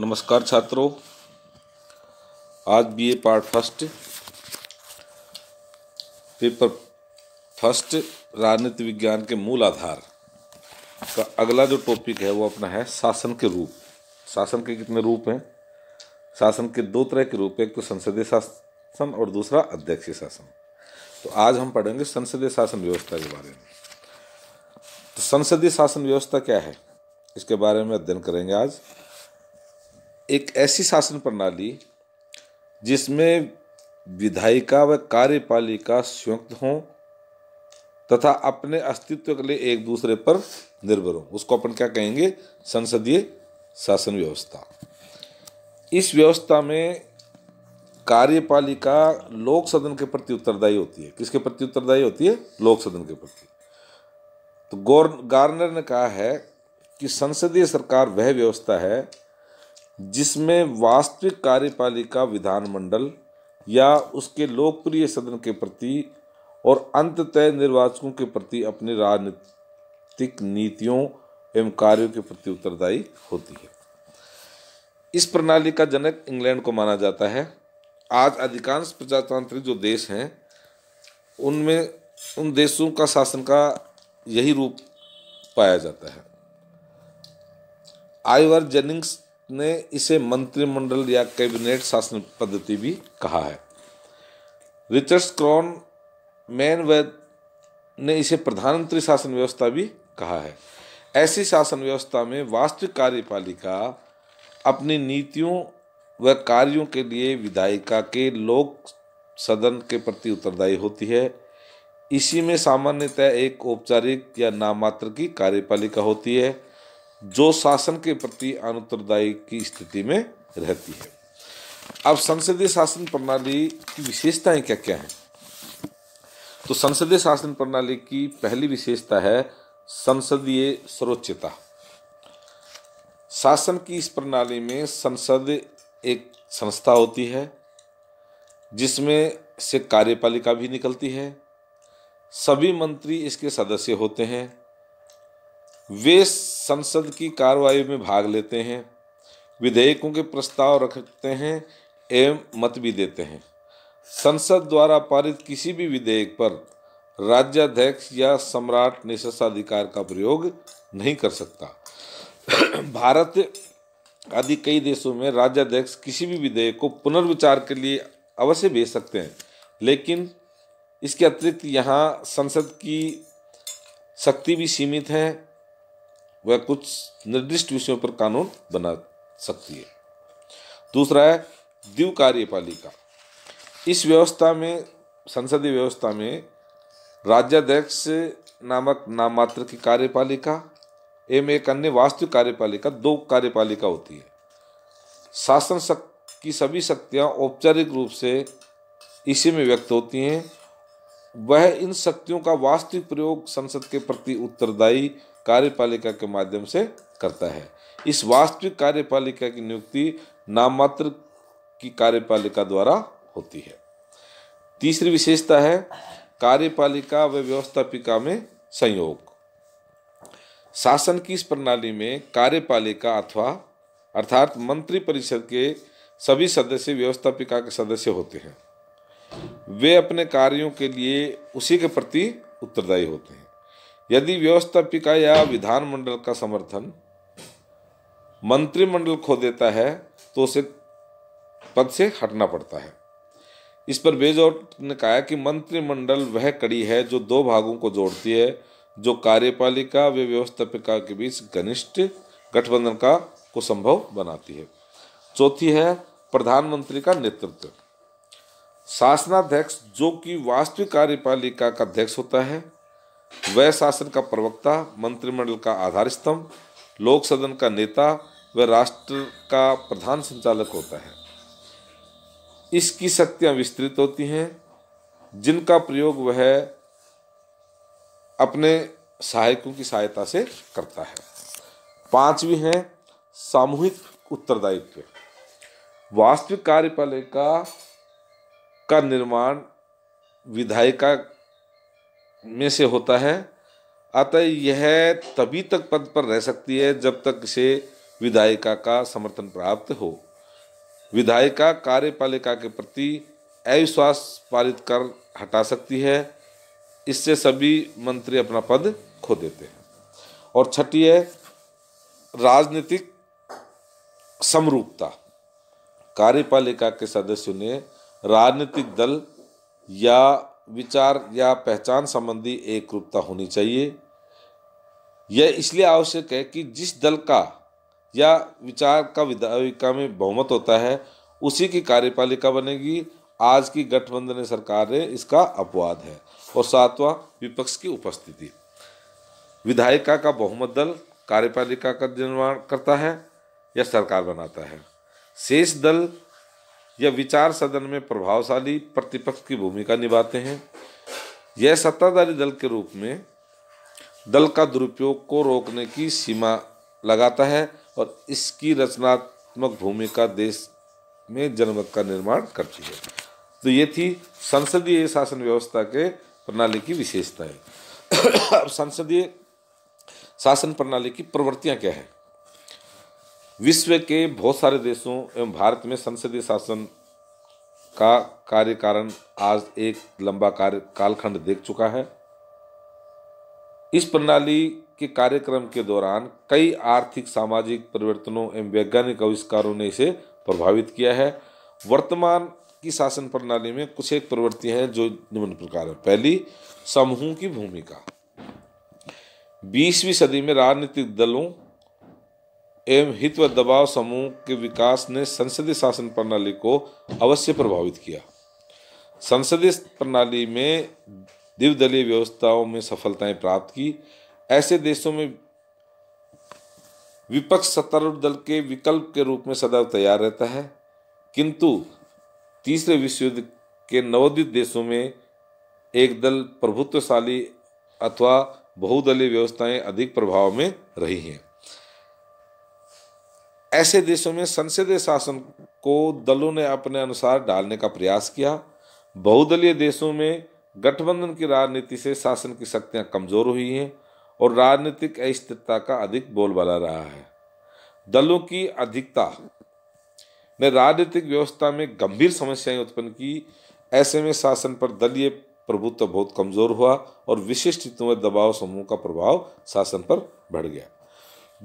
नमस्कार छात्रों आज B A part first paper first राजनीति विज्ञान के मूल आधार का अगला जो टॉपिक है वो अपना है शासन के रूप शासन के कितने रूप हैं शासन के दो तरह के रूप एक तो संसदीय शासन और दूसरा अध्यक्षीय शासन तो आज हम पढ़ेंगे संसदीय शासन व्यवस्था के बारे में तो संसदीय शासन व्यवस्था क्या है इसके बारे में अध्ययन करेंगे आज एक ऐसी शासन प्रणाली जिसमें विधायिका व कार्यपालिका संयुक्त हों तथा अपने अस्तित्व के लिए एक दूसरे पर निर्भर हों उसको अपन क्या कहेंगे संसदीय शासन व्यवस्था इस व्यवस्था में कार्यपालिका लोक सदन के प्रति उत्तरदायी होती है किसके प्रति उत्तरदायी होती है लोक सदन के प्रति तो गौर गार्नर ने कहा है कि संसदीय सरकार वह व्यवस्था है जिसमें वास्तविक कार्यपालिका विधानमंडल या उसके लोकप्रिय सदन के प्रति और अंततः निर्वाचकों के प्रति अपनी राजनीतिक नीतियों एवं कार्यों के प्रति उत्तरदायी होती है इस प्रणाली का जनक इंग्लैंड को माना जाता है आज अधिकांश प्रजातांत्रिक जो देश हैं उनमें उन देशों का शासन का यही रूप पाया जाता है आईवर जेनिंग्स ने इसे मंत्रिमंडल या कैबिनेट शासन पद्धति भी कहा है रिचर्ड क्रॉन मैन वैद ने इसे प्रधानमंत्री शासन व्यवस्था भी कहा है ऐसी शासन व्यवस्था में वास्तविक कार्यपालिका अपनी नीतियों व कार्यों के लिए विधायिका के लोक सदन के प्रति उत्तरदायी होती है इसी में सामान्यतः एक औपचारिक या नामात्र की कार्यपालिका होती है जो शासन के प्रति अनुत्तरदायी की स्थिति में रहती है अब संसदीय शासन प्रणाली की विशेषताएं क्या क्या हैं तो संसदीय शासन प्रणाली की पहली विशेषता है संसदीय सर्वोच्चता शासन की इस प्रणाली में संसद एक संस्था होती है जिसमें से कार्यपालिका भी निकलती है सभी मंत्री इसके सदस्य होते हैं वे संसद की कार्रवाई में भाग लेते हैं विधेयकों के प्रस्ताव रखते हैं एवं मत भी देते हैं संसद द्वारा पारित किसी भी विधेयक पर राज्याध्यक्ष या सम्राट निशस्ताधिकार का प्रयोग नहीं कर सकता भारत आदि कई देशों में राज्याध्यक्ष किसी भी विधेयक को पुनर्विचार के लिए अवश्य भेज सकते हैं लेकिन इसके अतिरिक्त यहाँ संसद की शक्ति भी सीमित है वह कुछ निर्दिष्ट विषयों पर कानून बना सकती है दूसरा है दिव कार्यपालिका इस व्यवस्था में संसदीय व्यवस्था में राज्याध्यक्ष नामक नाम मात्र की कार्यपालिका एवं एक अन्य वास्तविक कार्यपालिका दो कार्यपालिका होती है शासन शक्ति की सभी शक्तियाँ औपचारिक रूप से इसी में व्यक्त होती हैं वह इन शक्तियों का वास्तविक प्रयोग संसद के प्रति उत्तरदायी कार्यपालिका के माध्यम से करता है इस वास्तविक कार्यपालिका की नियुक्ति नाममात्र की कार्यपालिका द्वारा होती है तीसरी विशेषता है कार्यपालिका व व्यवस्थापिका में संयोग शासन की इस प्रणाली में कार्यपालिका अथवा अर्थात मंत्री परिषद के सभी सदस्य व्यवस्थापिका के सदस्य होते हैं वे अपने कार्यों के लिए उसी के प्रति उत्तरदायी होते हैं यदि व्यवस्थापिका या विधानमंडल का समर्थन मंत्रिमंडल खो देता है तो उसे पद से हटना पड़ता है इस पर बेजोट ने कहा कि मंत्रिमंडल वह कड़ी है जो दो भागों को जोड़ती है जो कार्यपालिका व व्यवस्थापिका के बीच घनिष्ठ गठबंधन का को संभव बनाती है चौथी है प्रधानमंत्री का नेतृत्व शासनाध्यक्ष जो कि वास्तविक कार्यपालिका का अध्यक्ष होता है वह शासन का प्रवक्ता मंत्रिमंडल का आधार स्तंभ लोक सदन का नेता व राष्ट्र का प्रधान संचालक होता है इसकी शक्तियाँ विस्तृत होती हैं जिनका प्रयोग वह अपने सहायकों की सहायता से करता है पांचवी है सामूहिक उत्तरदायित्व वास्तविक कार्यपालिका का निर्माण विधायिका में से होता है अतः यह तभी तक पद पर रह सकती है जब तक इसे विधायिका का समर्थन प्राप्त हो विधायिका कार्यपालिका के प्रति अविश्वास पारित कर हटा सकती है इससे सभी मंत्री अपना पद खो देते हैं और छठी है राजनीतिक समरूपता कार्यपालिका के सदस्यों ने राजनीतिक दल या विचार या पहचान संबंधी एक रूपता होनी चाहिए यह इसलिए आवश्यक है कि जिस दल का या विचार का विधायिका में बहुमत होता है उसी की कार्यपालिका बनेगी आज की गठबंधन सरकार ने इसका अपवाद है और सातवां विपक्ष की उपस्थिति विधायिका का बहुमत दल कार्यपालिका का निर्माण करता है या सरकार बनाता है शेष दल या विचार सदन में प्रभावशाली प्रतिपक्ष की भूमिका निभाते हैं यह सत्ताधारी दल के रूप में दल का दुरुपयोग को रोकने की सीमा लगाता है और इसकी रचनात्मक भूमिका देश में जनमत का निर्माण करती है तो ये थी संसदीय शासन व्यवस्था के प्रणाली की विशेषताएं अब संसदीय शासन प्रणाली की प्रवृत्तियां क्या है विश्व के बहुत सारे देशों एवं भारत में संसदीय शासन का कार्य कारण आज एक लंबा कार्य कालखंड देख चुका है इस प्रणाली के कार्यक्रम के दौरान कई आर्थिक सामाजिक परिवर्तनों एवं वैज्ञानिक आविष्कारों ने इसे प्रभावित किया है वर्तमान की शासन प्रणाली में कुछ एक प्रवृत्तियां हैं जो निम्न प्रकार है पहली समूह की भूमिका बीसवीं सदी में राजनीतिक दलों एवं हित व दबाव समूह के विकास ने संसदीय शासन प्रणाली को अवश्य प्रभावित किया संसदीय प्रणाली में द्विदलीय व्यवस्थाओं में सफलताएं प्राप्त की ऐसे देशों में विपक्ष सत्तारूढ़ दल के विकल्प के रूप में सदैव तैयार रहता है किंतु तीसरे विश्व युद्ध के नवोदित देशों में एक दल प्रभुत्वशाली अथवा बहुदलीय व्यवस्थाएं अधिक प्रभाव में रही हैं ऐसे देशों में संसदीय शासन को दलों ने अपने अनुसार डालने का प्रयास किया बहुदलीय देशों में गठबंधन की राजनीति से शासन की शक्तियां कमजोर हुई हैं और राजनीतिक अस्थिरता का अधिक बोलबाला रहा है दलों की अधिकता ने राजनीतिक व्यवस्था में गंभीर समस्याएं उत्पन्न की ऐसे में शासन पर दलीय प्रभुत्व बहुत कमजोर हुआ और विशिष्ट हितों में दबाव समूह का प्रभाव शासन पर बढ़ गया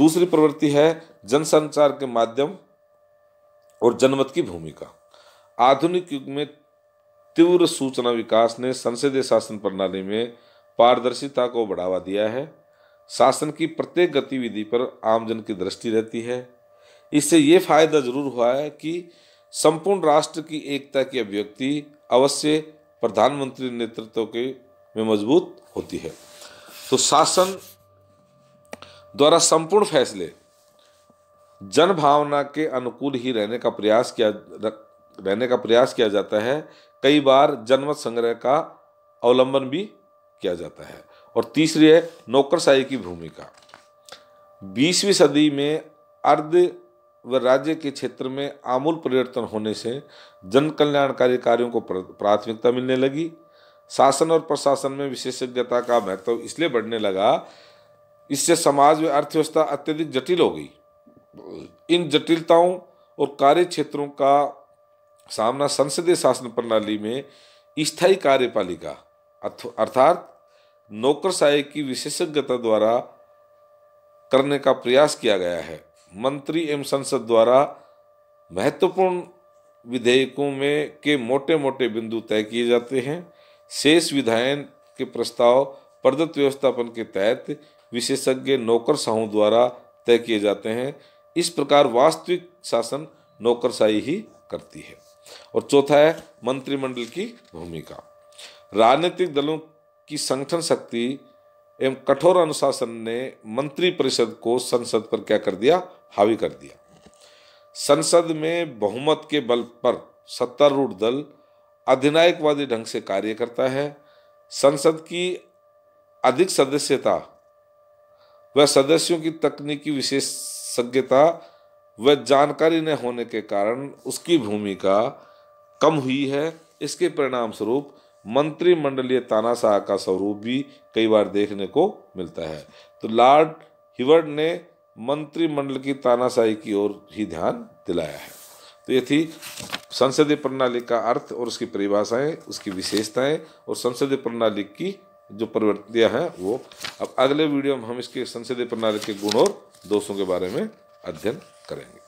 दूसरी प्रवृत्ति है जनसंचार के माध्यम और जनमत की भूमिका आधुनिक युग में तीव्र सूचना विकास ने संसदीय शासन प्रणाली में पारदर्शिता को बढ़ावा दिया है शासन की प्रत्येक गतिविधि पर आमजन की दृष्टि रहती है इससे ये फायदा जरूर हुआ है कि संपूर्ण राष्ट्र की एकता की अभिव्यक्ति अवश्य प्रधानमंत्री नेतृत्व के में मजबूत होती है तो शासन द्वारा संपूर्ण फैसले जन भावना के अनुकूल ही रहने का प्रयास किया रहने का प्रयास किया जाता है कई बार जनमत संग्रह का अवलंबन भी किया जाता है और तीसरी है नौकरशाही की भूमिका बीसवीं सदी में अर्ध व राज्य के क्षेत्र में आमूल परिवर्तन होने से जन कल्याणकारी कार्यों को प्राथमिकता मिलने लगी शासन और प्रशासन में विशेषज्ञता का महत्व इसलिए बढ़ने लगा इससे समाज में अर्थव्यवस्था अत्यधिक जटिल हो गई इन जटिलताओं और कार्य क्षेत्रों का सामना संसदीय शासन प्रणाली में स्थायी कार्यपालिका अर्थात नौकरशाही की विशेषज्ञता द्वारा करने का प्रयास किया गया है मंत्री एवं संसद द्वारा महत्वपूर्ण विधेयकों में के मोटे मोटे बिंदु तय किए जाते हैं शेष विधायन के प्रस्ताव प्रदत्त व्यवस्थापन के तहत विशेषज्ञ नौकरशाहों द्वारा तय किए जाते हैं इस प्रकार वास्तविक शासन नौकरशाही ही करती है और चौथा है मंत्रिमंडल की भूमिका राजनीतिक दलों की संगठन शक्ति एवं कठोर अनुशासन ने मंत्री परिषद को संसद पर क्या कर दिया हावी कर दिया संसद में बहुमत के बल पर सत्तारूढ़ दल अधिनायकवादी ढंग से कार्य करता है संसद की अधिक सदस्यता वह सदस्यों की तकनीकी विशेषज्ञता व जानकारी न होने के कारण उसकी भूमिका कम हुई है इसके परिणाम स्वरूप मंत्रिमंडलीय तानाशाह का स्वरूप भी कई बार देखने को मिलता है तो लॉर्ड हिवर्ड ने मंत्रिमंडल की तानाशाही की ओर ही ध्यान दिलाया है तो ये थी संसदीय प्रणाली का अर्थ और उसकी परिभाषाएं उसकी विशेषताएं और संसदीय प्रणाली की जो प्रवृत्तियाँ हैं वो अब अगले वीडियो में हम इसके संसदीय प्रणाली के गुण और दोषों के बारे में अध्ययन करेंगे